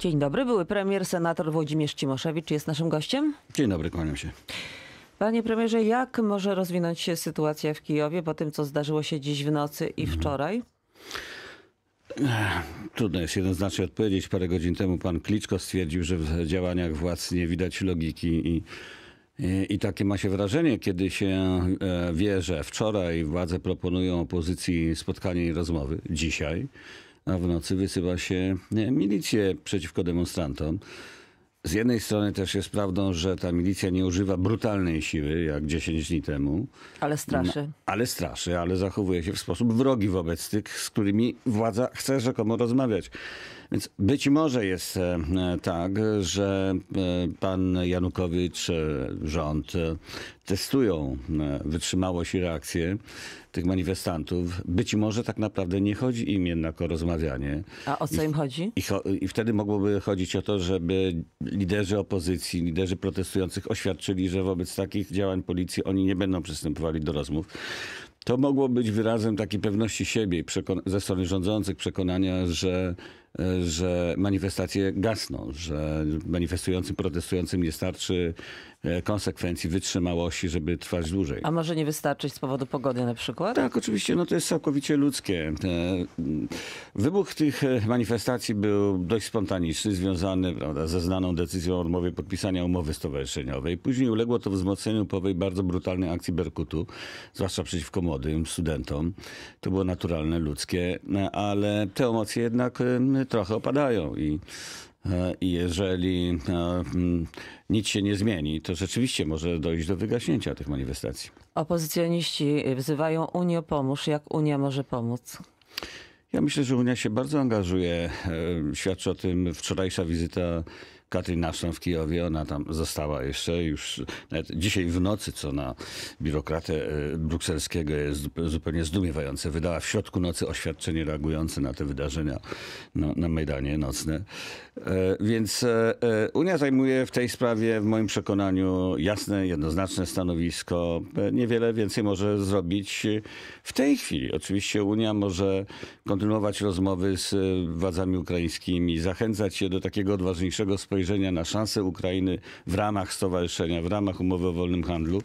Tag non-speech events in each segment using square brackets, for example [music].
Dzień dobry, były premier, senator Włodzimierz Cimoszewicz jest naszym gościem. Dzień dobry, kłaniam się. Panie premierze, jak może rozwinąć się sytuacja w Kijowie po tym, co zdarzyło się dziś w nocy i mhm. wczoraj? Trudno jest jednoznacznie odpowiedzieć. Parę godzin temu pan Kliczko stwierdził, że w działaniach władz nie widać logiki i i takie ma się wrażenie, kiedy się e, wie, że wczoraj władze proponują opozycji spotkanie i rozmowy, dzisiaj a w nocy wysyła się milicję przeciwko demonstrantom. Z jednej strony też jest prawdą, że ta milicja nie używa brutalnej siły, jak 10 dni temu. Ale straszy. No, ale straszy, ale zachowuje się w sposób wrogi wobec tych, z którymi władza chce rzekomo rozmawiać. Więc być może jest e, tak, że e, pan Janukowicz, e, rząd testują wytrzymałość i reakcję tych manifestantów. Być może tak naprawdę nie chodzi im jednak o rozmawianie. A o co im chodzi? I, I, wtedy mogłoby chodzić o to, żeby liderzy opozycji, liderzy protestujących oświadczyli, że wobec takich działań policji oni nie będą przystępowali do rozmów. To mogło być wyrazem takiej pewności siebie ze strony rządzących, przekonania, że że manifestacje gasną, że manifestującym, protestującym nie starczy e, konsekwencji, wytrzymałości, żeby trwać dłużej. A może nie wystarczyć z powodu pogody na przykład? Tak, oczywiście, no to jest całkowicie ludzkie. E, wybuch tych e, manifestacji był dość spontaniczny, związany prawda, ze znaną decyzją o odmowie podpisania umowy stowarzyszeniowej. Później uległo to wzmocnieniu po tej bardzo brutalnej akcji Berkutu, zwłaszcza przeciwko młodym studentom. To było naturalne, ludzkie, ale te emocje jednak trochę opadają i e, i jeżeli e, mm, nic się nie zmieni, to rzeczywiście może dojść do wygaśnięcia tych manifestacji. Opozycjoniści wzywają Unię pomóż. Jak Unia może pomóc? Ja myślę, że Unia się bardzo angażuje. E, świadczy o tym wczorajsza wizyta Katrinaszem w Kijowie. Ona tam została jeszcze już dzisiaj w nocy, co na biurokratę e, brukselskiego jest zupełnie zdumiewające. Wydała w środku nocy oświadczenie reagujące na te wydarzenia no, na Majdanie nocne. E, więc e, Unia zajmuje w tej sprawie w moim przekonaniu jasne, jednoznaczne stanowisko. Niewiele więcej może zrobić w tej chwili. Oczywiście Unia może kontynuować rozmowy z władzami ukraińskimi, zachęcać je do takiego odważniejszego spojrzenia spojrzenia na szansę Ukrainy w ramach stowarzyszenia, w ramach umowy o wolnym handlu.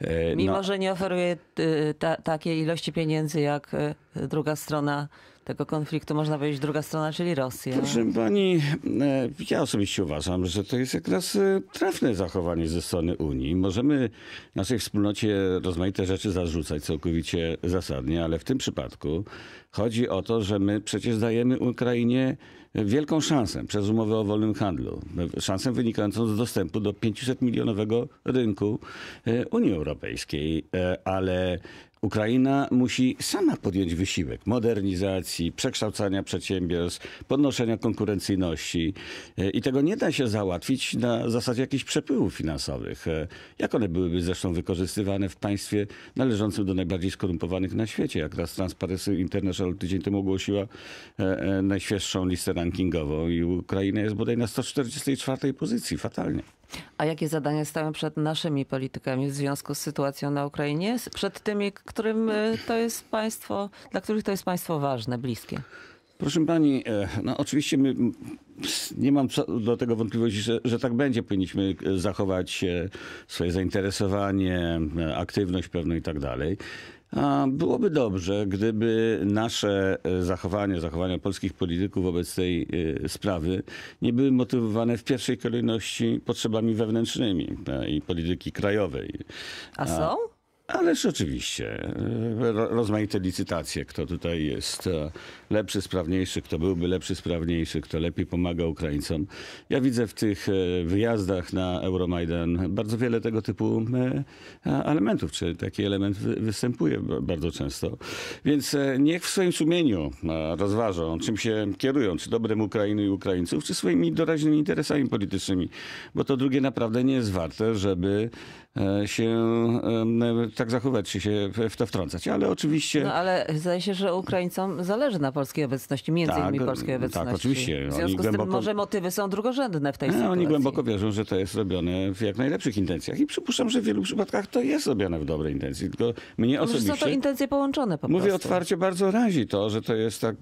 E, Mimo, no. że nie oferuje y, ta, takiej ilości pieniędzy jak y, druga strona tego konfliktu, można powiedzieć, druga strona, czyli Rosja. Proszę pani, e, ja osobiście uważam, że to jest jak raz e, trafne zachowanie ze strony Unii. Możemy naszej wspólnocie rozmaite rzeczy zarzucać całkowicie zasadnie, ale w tym przypadku chodzi o to, że my przecież dajemy Ukrainie wielką szansę przez umowę o wolnym handlu. Szansę wynikającą z dostępu do 500 milionowego rynku e, Unii Europejskiej. Ale Ukraina musi sama podjąć wysiłek modernizacji, przekształcania przedsiębiorstw, podnoszenia konkurencyjności e, i tego nie da się załatwić na zasadzie jakichś przepływów finansowych. E, jak one byłyby zresztą wykorzystywane w państwie należącym do najbardziej skorumpowanych na świecie, jak raz Transparency International tydzień temu ogłosiła e, najświeższą listę rankingową i Ukraina jest bodaj na 144 pozycji, fatalnie. A jakie zadania stają przed naszymi politykami w związku z sytuacją na Ukrainie? Przed tymi, którym e, to jest państwo, dla których to jest państwo ważne, bliskie? Proszę pani, e, no oczywiście my, nie mam do tego wątpliwości, że, że, tak będzie. Powinniśmy e, zachować swoje zainteresowanie, aktywność pewną i tak dalej. Byłoby dobrze, gdyby nasze e, zachowanie, zachowania polskich polityków wobec tej e, sprawy nie były motywowane w pierwszej kolejności potrzebami wewnętrznymi e, i polityki krajowej. A są? Ależ oczywiście. E, rozmaite licytacje, kto tutaj jest e, lepszy, sprawniejszy, kto byłby lepszy, sprawniejszy, kto lepiej pomaga Ukraińcom. Ja widzę w tych e, wyjazdach na Euromaidan bardzo wiele tego typu elementów, czy taki element występuje bardzo często. Więc niech w swoim sumieniu rozważą, czym się kierują, czy dobrem Ukrainy i Ukraińców, czy swoimi doraźnymi interesami politycznymi, bo to drugie naprawdę nie jest warte, żeby E, się e, tak zachowywać, czy się w to wtrącać. Ale oczywiście... No ale zdaje się, że Ukraińcom zależy na polskiej obecności, między tak, innymi polskiej tak, obecności. Tak, oczywiście. W związku oni z tym może motywy są drugorzędne w tej e, sytuacji. Oni głęboko wierzą, że to jest robione w jak najlepszych intencjach i przypuszczam, że w wielu przypadkach to jest robione w dobrej intencji, tylko mnie osobiście... są to intencje połączone po Mówię prostu. otwarcie, bardzo razi to, że to jest tak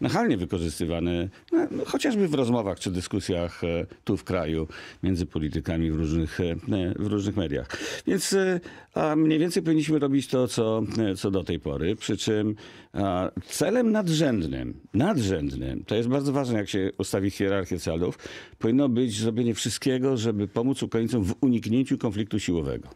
nachalnie wykorzystywane, no, no, chociażby w rozmowach czy dyskusjach tu w kraju między politykami w różnych, w różnych mediach. Więc e, a mniej więcej powinniśmy robić to, co, e, co do tej pory. Przy czym a, celem nadrzędnym, nadrzędnym, to jest bardzo ważne, jak się ustawi hierarchię celów, powinno być zrobienie wszystkiego, żeby pomóc Ukraińcom w uniknięciu konfliktu siłowego.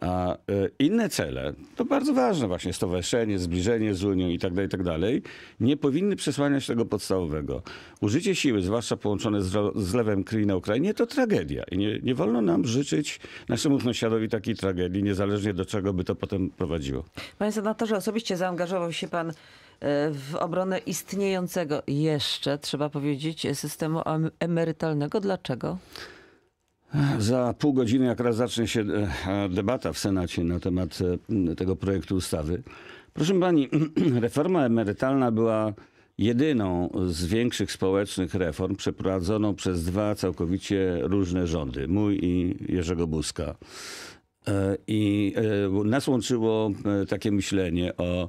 A e, inne cele, to bardzo ważne właśnie, stowarzyszenie, zbliżenie z Unią itd., tak itd., tak nie powinny przesłaniać tego podstawowego. Użycie siły, zwłaszcza połączone z, z lewem krwi na Ukrainie, to tragedia. I nie, nie wolno nam życzyć naszemu sąsiadowi takiej tragedii, niezależnie do czego by to potem prowadziło. Panie senatorze, osobiście zaangażował się pan e, w obronę istniejącego jeszcze, trzeba powiedzieć, systemu emerytalnego. Dlaczego? Za pół godziny, jak raz zacznie się e, e, debata w Senacie na temat e, tego projektu ustawy. Proszę pani, [clears throat] reforma emerytalna była jedyną z większych społecznych reform przeprowadzoną przez dwa całkowicie różne rządy, mój i Jerzego Buzka. I nas łączyło takie myślenie o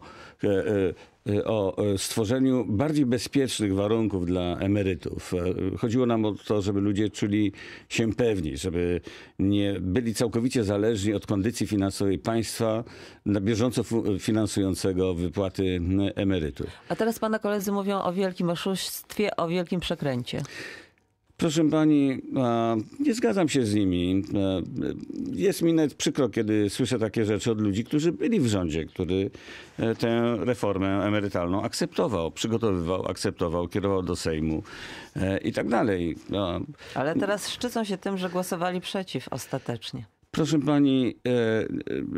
Y, o y, stworzeniu bardziej bezpiecznych warunków dla emerytów. E, chodziło nam o to, żeby ludzie czuli się pewni, żeby nie byli całkowicie zależni od kondycji finansowej państwa na bieżąco finansującego wypłaty emerytów. A teraz pana koledzy mówią o wielkim oszustwie, o wielkim przekręcie. Proszę pani, nie zgadzam się z nimi. E, jest mi nawet przykro, kiedy słyszę takie rzeczy od ludzi, którzy byli w rządzie, który e, tę reformę emerytalną akceptował, przygotowywał, akceptował, kierował do Sejmu e, i tak dalej. No. Ale teraz szczycą się tym, że głosowali przeciw ostatecznie. Proszę pani, e,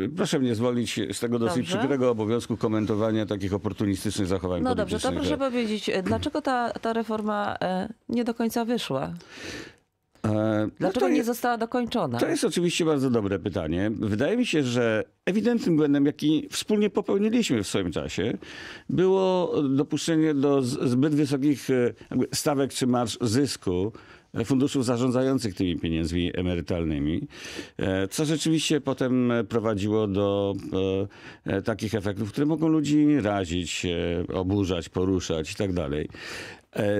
e, proszę mnie zwolnić z tego dosyć dobrze. przykrego obowiązku komentowania takich oportunistycznych zachowań No dobrze, to proszę powiedzieć, e, dlaczego ta, ta reforma e, nie do końca wyszła? No dlaczego no nie jest, została dokończona? To jest oczywiście bardzo dobre pytanie. Wydaje mi się, że ewidentnym błędem, jaki wspólnie popełniliśmy w swoim czasie, było dopuszczenie do zbyt wysokich stawek czy marsz zysku funduszów zarządzających tymi pieniędzmi emerytalnymi, e, co rzeczywiście potem prowadziło do e, e, takich efektów, które mogą ludzi razić, oburzać, poruszać i tak dalej.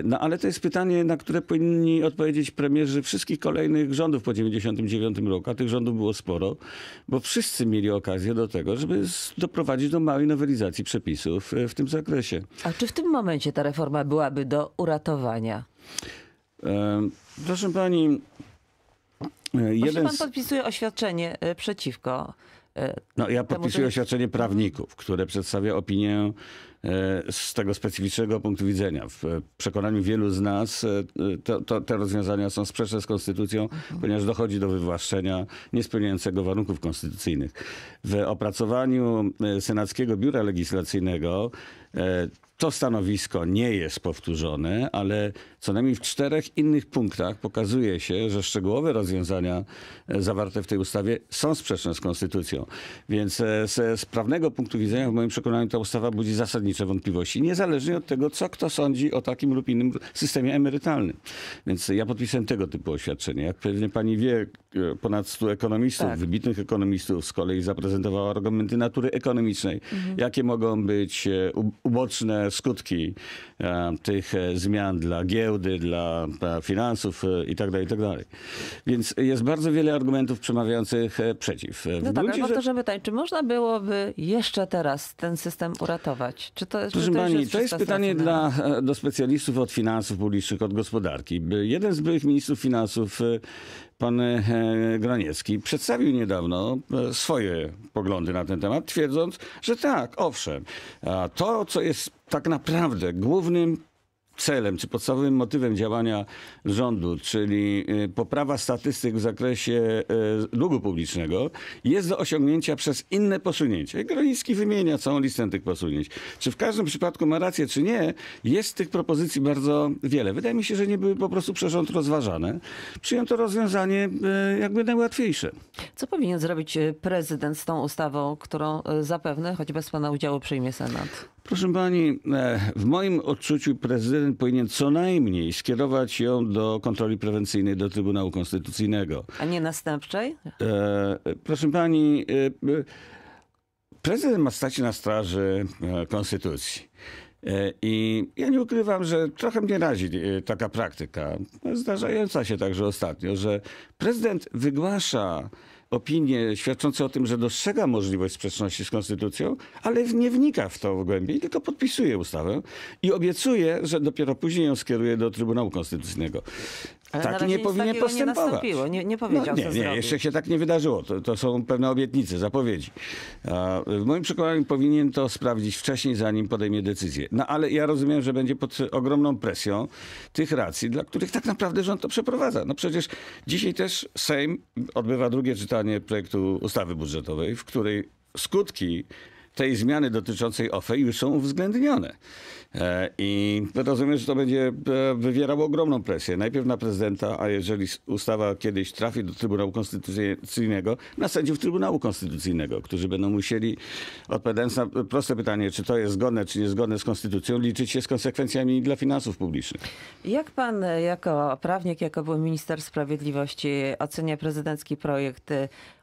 No ale to jest pytanie, na które powinni odpowiedzieć premierzy wszystkich kolejnych rządów po 1999 roku, a tych rządów było sporo, bo wszyscy mieli okazję do tego, żeby doprowadzić do małej nowelizacji przepisów w tym zakresie. A czy w tym momencie ta reforma byłaby do uratowania? Proszę pani. E, jeden Może pan podpisuje oświadczenie e, przeciwko. E, no, ja podpisuję temu, oświadczenie prawników, które przedstawia opinię z tego specyficznego punktu widzenia. W przekonaniu wielu z nas to, to, te rozwiązania są sprzeczne z konstytucją, mhm. ponieważ dochodzi do wywłaszczenia niespełniającego warunków konstytucyjnych. W opracowaniu Senackiego Biura Legislacyjnego to stanowisko nie jest powtórzone, ale co najmniej w czterech innych punktach pokazuje się, że szczegółowe rozwiązania e, zawarte w tej ustawie są sprzeczne z konstytucją. Więc e, z, e, z prawnego punktu widzenia, w moim przekonaniu, ta ustawa budzi zasadnicze wątpliwości, niezależnie od tego, co kto sądzi o takim lub innym systemie emerytalnym. Więc ja podpisałem tego typu oświadczenie. Jak pewnie pani wie, E, ponad 100 ekonomistów, tak. wybitnych ekonomistów z kolei zaprezentowała argumenty natury ekonomicznej. Mhm. Jakie mogą być e, uboczne skutki e, tych zmian dla giełdy, dla finansów itd., itd. Tak tak Więc jest bardzo wiele argumentów przemawiających przeciw. W no tak, ale powtórzymy czy można byłoby jeszcze teraz ten system uratować? Czy to, Proszę czy to Pani, jest to jest pytanie dla, do specjalistów od finansów publicznych, od gospodarki. Jeden z byłych ministrów finansów pan e, Graniecki przedstawił niedawno e, swoje poglądy na ten temat, twierdząc, że tak, owszem, to, co jest tak naprawdę głównym celem czy podstawowym motywem działania rządu, czyli y, poprawa statystyk w zakresie y, długu publicznego, jest do osiągnięcia przez inne posunięcia. Gronicki wymienia całą listę tych posunięć. Czy w każdym przypadku ma rację, czy nie, jest tych propozycji bardzo wiele. Wydaje mi się, że nie były po prostu przez rząd rozważane. Przyjęto rozwiązanie y, jakby najłatwiejsze. Co powinien zrobić prezydent z tą ustawą, którą zapewne, choć bez pana udziału, przyjmie Senat? Proszę pani, e, w moim odczuciu prezydent powinien co najmniej skierować ją do kontroli prewencyjnej, do Trybunału Konstytucyjnego. A nie następczej? E, proszę pani, e, prezydent ma stać na straży e, konstytucji. I ja nie ukrywam, że trochę mnie razi taka praktyka, zdarzająca się także ostatnio, że prezydent wygłasza opinie świadczące o tym, że dostrzega możliwość sprzeczności z konstytucją, ale nie wnika w to w głębiej, tylko podpisuje ustawę i obiecuje, że dopiero później ją skieruje do Trybunału Konstytucyjnego. Ale tak nie powinien postępować. Nie, nie, nie powiedział, no, nie, nie, jeszcze się tak nie wydarzyło. To, to są pewne obietnice, zapowiedzi. W moim przekonaniu powinien to sprawdzić wcześniej, zanim podejmie decyzję. No ale ja rozumiem, że będzie pod ogromną presją tych racji, dla których tak naprawdę rząd to przeprowadza. No przecież dzisiaj też Sejm odbywa drugie czytanie stanie projektu ustawy budżetowej, w której skutki tej zmiany dotyczącej OFE już są uwzględnione. E, I rozumiem, że to będzie e, wywierało ogromną presję. Najpierw na prezydenta, a jeżeli ustawa kiedyś trafi do Trybunału Konstytucyjnego, na sędziów Trybunału Konstytucyjnego, którzy będą musieli, odpowiadając na proste pytanie, czy to jest zgodne, czy niezgodne z Konstytucją, liczyć się z konsekwencjami dla finansów publicznych. Jak pan e, jako prawnik, jako był minister sprawiedliwości ocenia prezydencki projekt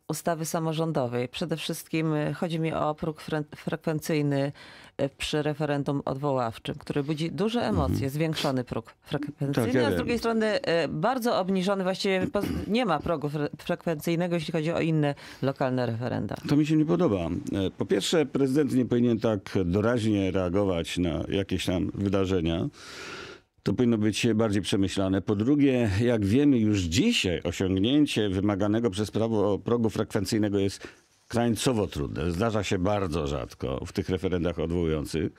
ustawy samorządowej. Przede wszystkim e, chodzi mi o próg frekwencyjny e, przy referendum odwoławczym, który budzi duże mhm. emocje, mhm. zwiększony próg frekwencyjny, tak, a z drugiej strony e, bardzo obniżony, właściwie nie ma progu frekwencyjnego, jeśli chodzi o inne lokalne referenda. To mi się nie podoba. Po pierwsze, prezydent nie powinien tak doraźnie reagować na jakieś tam wydarzenia. To powinno być bardziej przemyślane. Po drugie, jak wiemy już dzisiaj, osiągnięcie wymaganego przez prawo progu frekwencyjnego jest krańcowo trudne. Zdarza się bardzo rzadko w tych referendach odwołujących.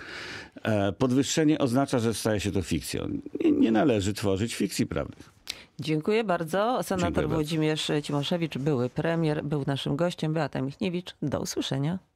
E, podwyższenie oznacza, że staje się to fikcją. Nie, nie należy tworzyć fikcji prawnych. Dziękuję bardzo. Senator Dziękuję Włodzimierz Cimoszewicz, były premier, był naszym gościem. Beata Michniewicz, do usłyszenia.